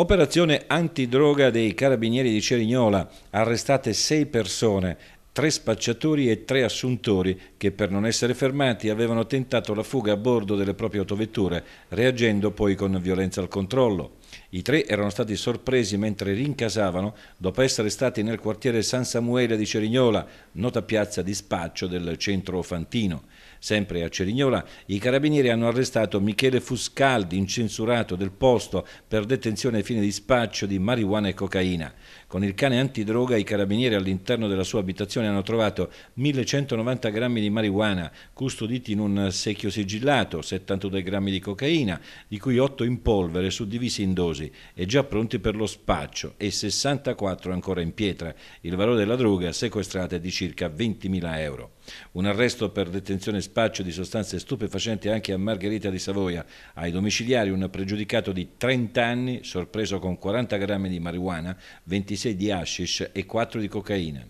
Operazione antidroga dei carabinieri di Cerignola, arrestate sei persone, tre spacciatori e tre assuntori che per non essere fermati avevano tentato la fuga a bordo delle proprie autovetture, reagendo poi con violenza al controllo. I tre erano stati sorpresi mentre rincasavano dopo essere stati nel quartiere San Samuele di Cerignola, nota piazza di spaccio del centro fantino. Sempre a Cerignola, i carabinieri hanno arrestato Michele Fuscaldi, incensurato del posto per detenzione ai fini di spaccio di marijuana e cocaina. Con il cane antidroga i carabinieri all'interno della sua abitazione hanno trovato 1190 grammi di marijuana, custoditi in un secchio sigillato, 72 grammi di cocaina, di cui 8 in polvere, suddivisi in argendosi e già pronti per lo spaccio e 64 ancora in pietra. Il valore della droga sequestrata è di circa 20.000 euro. Un arresto per detenzione e spaccio di sostanze stupefacenti anche a Margherita di Savoia. Ai domiciliari un pregiudicato di 30 anni, sorpreso con 40 grammi di marijuana, 26 di hashish e 4 di cocaina.